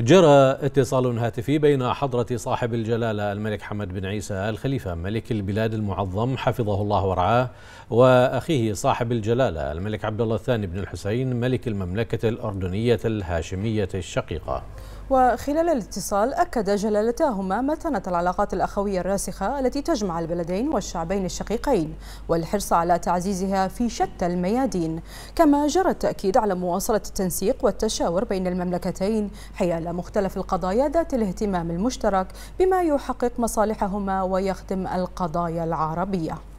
جرى اتصال هاتفي بين حضرة صاحب الجلالة الملك حمد بن عيسى الخليفة ملك البلاد المعظم حفظه الله ورعاه وأخيه صاحب الجلالة الملك عبد الله الثاني بن الحسين ملك المملكة الأردنية الهاشمية الشقيقة وخلال الاتصال أكد جلالتاهما متانة العلاقات الأخوية الراسخة التي تجمع البلدين والشعبين الشقيقين والحرص على تعزيزها في شتى الميادين كما جرى التأكيد على مواصلة التنسيق والتشاور بين المملكتين حيال مختلف القضايا ذات الاهتمام المشترك بما يحقق مصالحهما ويخدم القضايا العربيه